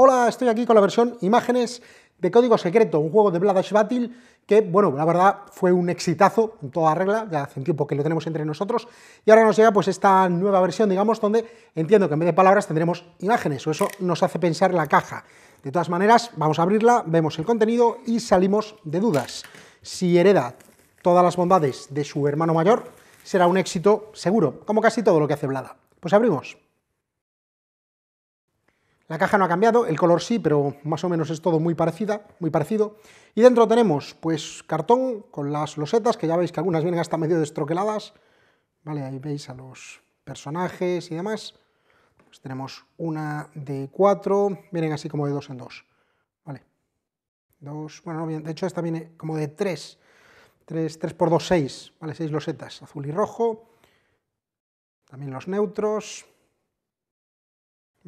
Hola, estoy aquí con la versión imágenes de Código Secreto, un juego de Bladash Battle que, bueno, la verdad fue un exitazo en toda regla, ya hace un tiempo que lo tenemos entre nosotros, y ahora nos llega pues esta nueva versión, digamos, donde entiendo que en vez de palabras tendremos imágenes, o eso nos hace pensar la caja. De todas maneras, vamos a abrirla, vemos el contenido y salimos de dudas. Si hereda todas las bondades de su hermano mayor, será un éxito seguro, como casi todo lo que hace Blada. Pues abrimos. La caja no ha cambiado, el color sí, pero más o menos es todo muy, parecida, muy parecido. Y dentro tenemos pues cartón con las losetas, que ya veis que algunas vienen hasta medio destroqueladas. Vale, ahí veis a los personajes y demás. Pues tenemos una de cuatro, vienen así como de dos en dos. Vale. Dos, bueno, de hecho esta viene como de tres. 3, por dos, 6, ¿vale? 6 losetas, azul y rojo. También los neutros,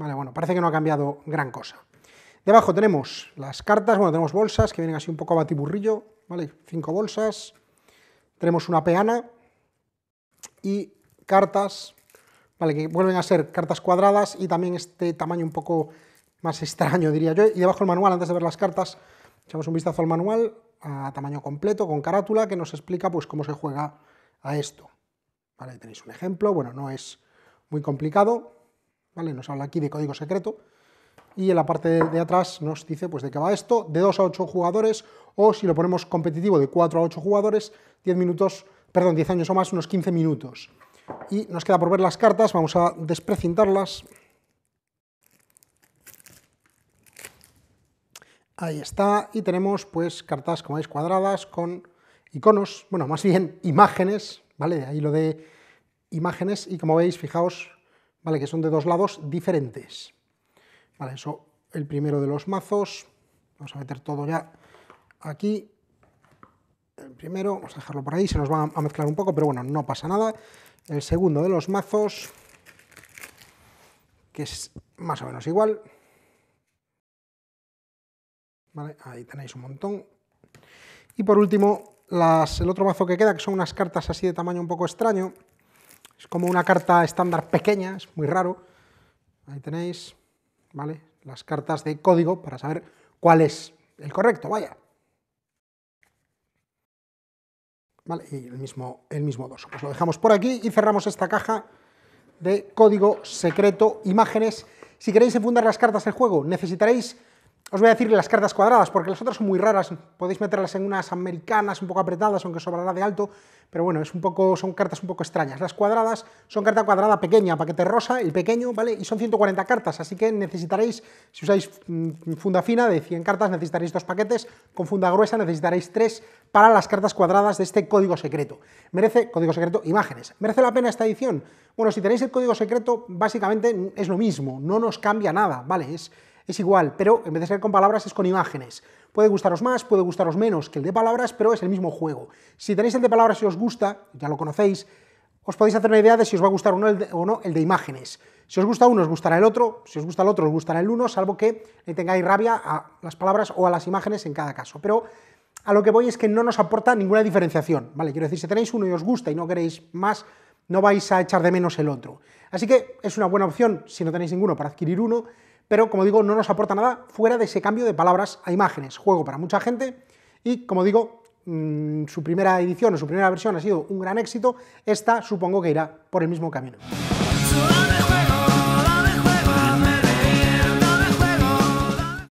Vale, bueno, parece que no ha cambiado gran cosa. Debajo tenemos las cartas, bueno, tenemos bolsas que vienen así un poco a batiburrillo, ¿vale? Cinco bolsas, tenemos una peana y cartas, ¿vale? Que vuelven a ser cartas cuadradas y también este tamaño un poco más extraño, diría yo. Y debajo el manual, antes de ver las cartas, echamos un vistazo al manual a tamaño completo, con carátula, que nos explica pues cómo se juega a esto. Vale, tenéis un ejemplo, bueno, no es muy complicado, nos habla aquí de código secreto. Y en la parte de, atrás nos dice pues, de qué va esto, de 2 a 8 jugadores, o si lo ponemos competitivo, de 4 a 8 jugadores, 10 minutos, perdón, 10 años o más, unos 15 minutos. Y nos queda por ver las cartas, vamos a desprecintarlas. Ahí está, y tenemos pues cartas, como veis, cuadradas con iconos, bueno, más bien imágenes, ¿vale? Ahí lo de imágenes, y como veis, fijaos, que son de dos lados diferentes. Vale, eso, el primero de los mazos, vamos a meter todo ya aquí, el primero, vamos a dejarlo por ahí, se nos va a mezclar un poco, pero bueno, no pasa nada. El segundo de los mazos, que es más o menos igual. ahí tenéis un montón. Y por último, las, el otro mazo que queda, que son unas cartas así de tamaño un poco extraño, es como una carta estándar pequeña, es muy raro. Ahí tenéis, ¿vale? Las cartas de código para saber cuál es el correcto, vaya. ¿Vale? Y el mismo, el mismo doso. Pues lo dejamos por aquí y cerramos esta caja de código secreto, imágenes. Si queréis enfundar las cartas del juego, necesitaréis os voy a decir las cartas cuadradas, porque las otras son muy raras. Podéis meterlas en unas americanas un poco apretadas, aunque sobrará de alto, pero bueno, es un poco, son cartas un poco extrañas. Las cuadradas son carta cuadrada pequeña, paquete rosa, el pequeño, ¿vale? Y son 140 cartas, así que necesitaréis, si usáis mm, funda fina de 100 cartas, necesitaréis dos paquetes, con funda gruesa necesitaréis tres para las cartas cuadradas de este código secreto. Merece, código secreto, imágenes. ¿Merece la pena esta edición? Bueno, si tenéis el código secreto, básicamente es lo mismo, no nos cambia nada, ¿vale? Es es igual, pero en vez de ser con palabras es con imágenes. Puede gustaros más, puede gustaros menos que el de palabras, pero es el mismo juego. Si tenéis el de palabras y os gusta, ya lo conocéis, os podéis hacer una idea de si os va a gustar uno el de, o no el de imágenes. Si os gusta uno, os gustará el otro, si os gusta el otro, os gustará el uno, salvo que le tengáis rabia a las palabras o a las imágenes en cada caso. Pero a lo que voy es que no nos aporta ninguna diferenciación, ¿vale? Quiero decir, si tenéis uno y os gusta y no queréis más, no vais a echar de menos el otro. Así que es una buena opción, si no tenéis ninguno, para adquirir uno, pero como digo, no nos aporta nada fuera de ese cambio de palabras a imágenes. Juego para mucha gente y, como digo, mm, su primera edición o su primera versión ha sido un gran éxito, esta supongo que irá por el mismo camino.